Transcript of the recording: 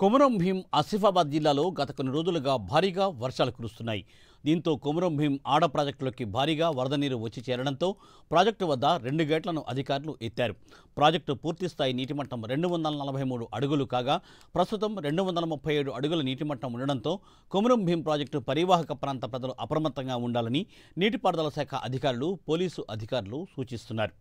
కొమరం భీం ఆసిఫాబాద్ జిల్లాలో గత కొన్ని రోజులుగా భారీగా వర్షాలు కురుస్తున్నాయి దీంతో కొమరం భీం ఆడ ప్రాజెక్టులోకి భారీగా వరద నీరు వచ్చి చేరడంతో ప్రాజెక్టు వద్ద రెండు గేట్లను అధికారులు ఎత్తారు ప్రాజెక్టు పూర్తిస్థాయి నీటిమట్టం రెండు వందల నలభై మూడు అడుగులు కాగా ప్రస్తుతం రెండు వందల ముప్పై ఏడు అడుగుల నీటిమట్టం ఉండడంతో కొమరం భీం ప్రాజెక్టు పరివాహక ప్రాంత ప్రజలు అప్రమత్తంగా ఉండాలని నీటిపారుదల శాఖ అధికారులు పోలీసు అధికారులు సూచిస్తున్నారు